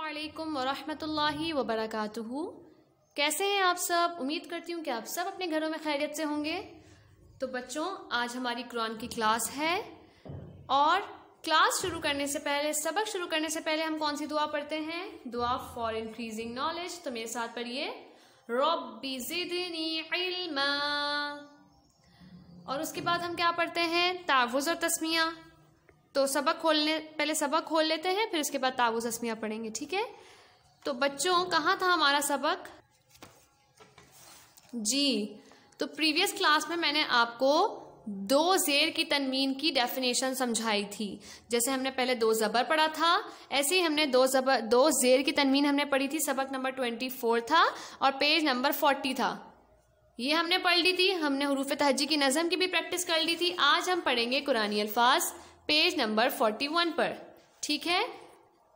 अल्लाम वरहमतुल्लाहि वबरकातुहु कैसे हैं आप सब उम्मीद करती हूँ कि आप सब अपने घरों में खैरियत से होंगे तो बच्चों आज हमारी कुरान की क्लास है और क्लास शुरू करने से पहले सबक शुरू करने से पहले हम कौन सी दुआ पढ़ते हैं दुआ फॉर इंक्रीजिंग नॉलेज तो मेरे साथ पढ़िए रबी और उसके बाद हम क्या पढ़ते हैं तावुज़ और तस्मिया तो सबक खोलने पहले सबक खोल लेते हैं फिर उसके बाद ताबूज असमिया पढ़ेंगे ठीक है तो बच्चों कहाँ था हमारा सबक जी तो प्रीवियस क्लास में मैंने आपको दो जेर की तनमीन की डेफिनेशन समझाई थी जैसे हमने पहले दो ज़बर पढ़ा था ऐसे ही हमने दो ज़बर दो जेर की तनमीन हमने पढ़ी थी सबक नंबर ट्वेंटी फोर था और पेज नंबर फोर्टी था ये हमने पढ़ ली थी हमने हरूफ तहजी की नज़म की भी प्रैक्टिस कर ली थी आज हम पढ़ेंगे कुरानी अल्फाज पेज नंबर फोर्टी वन पर ठीक है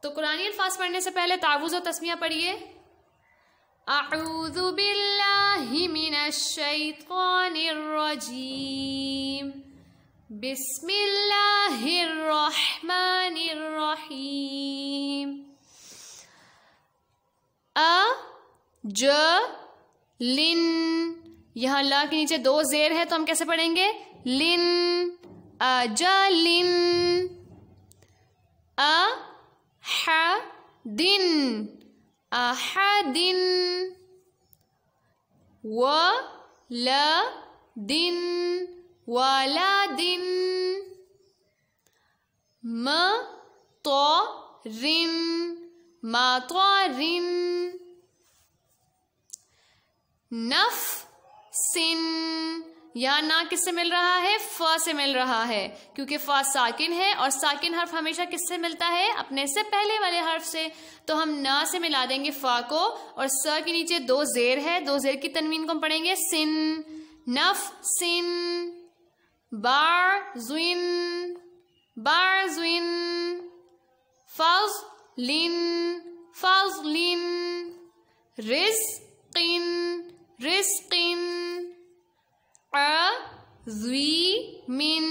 तो कुरानी अल्फाज पढ़ने से पहले ताबूज और तस्मिया पढ़िए अऊदु बिल्लाहिमिनश्शैतानिर्रजीम बिस्मिल्लाहिर्रहमानिर्रहीम अ ज लिन यहाँ ला के नीचे दो जेर है तो हम कैसे पढ़ेंगे लिन अजलिन أحد أحد ولد ولد مطر مطر نفس सिन या ना किससे मिल रहा है फ से मिल रहा है क्योंकि फ साकिन है और साकिन हर्फ हमेशा किससे मिलता है अपने से पहले वाले हर्फ से तो हम ना से मिला देंगे फा को और स के नीचे दो जेर है दो जेर की तनवीन को हम पढ़ेंगे सिन नफ सिन बार जुइन बार जुइन फाउज लिन फाउज लिन रिस्किन रिस्क जुई मिन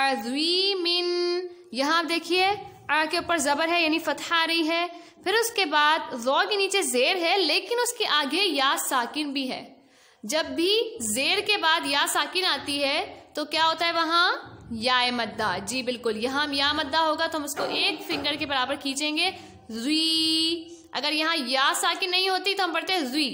अजुई मिन यहाँ आप देखिए आ के ऊपर ज़बर है यानी फतह आ रही है फिर उसके बाद जो के नीचे जेर है लेकिन उसके आगे या साकिन भी है जब भी जेर के बाद या साकिन आती है तो क्या होता है वहाँ या मद्दा जी बिल्कुल यहाँ या मद्दा होगा तो हम उसको एक फिंगर के बराबर खींचेंगे जुई अगर यहाँ या साकिन नहीं होती तो हम पढ़ते हैं जुई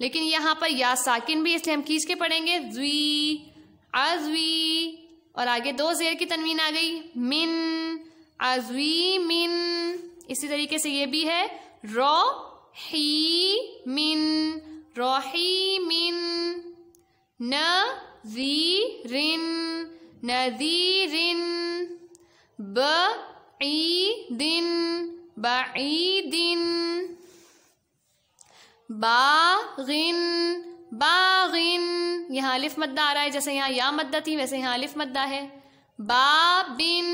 लेकिन यहाँ पर या साकिन भी इसलिए हम खींच के पढ़ेंगे जुई आजवी और आगे दो जेर की तनवीन आ गई मिन आजवी मिन इसी तरीके से ये भी है रो ही मिन रोही मिन न जी रिन जी रिन ब दिन बई दिन बा बागिन यहाँ अलिफ मद्दा आ रहा है जैसे यहाँ या मद्दा थी वैसे यहाँ अलिफ मद्दा है बाबिन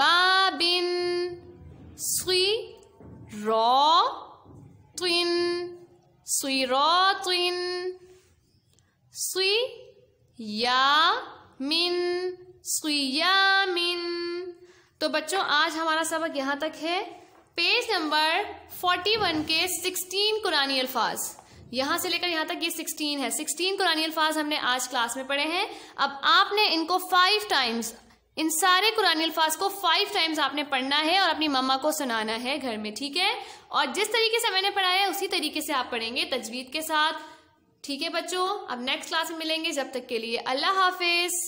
बाबिन सुई रॉ त्विन सुई रॉ त्विन सुई या मिन सुया मिन तो बच्चों आज हमारा सबक यहाँ तक है पेज नंबर 41 के 16 कुरानी अल्फाज़ यहां से लेकर यहां तक ये 16 है 16 कुरानी अल्फाज हमने आज क्लास में पढ़े हैं अब आपने इनको फाइव टाइम्स इन सारे कुरानी अल्फाज को फाइव टाइम्स आपने पढ़ना है और अपनी मम्मा को सुनाना है घर में ठीक है और जिस तरीके से मैंने पढ़ाया है उसी तरीके से आप पढ़ेंगे तजवीद के साथ ठीक है बच्चों अब नेक्स्ट क्लास में मिलेंगे जब तक के लिए अल्लाह हाफिज़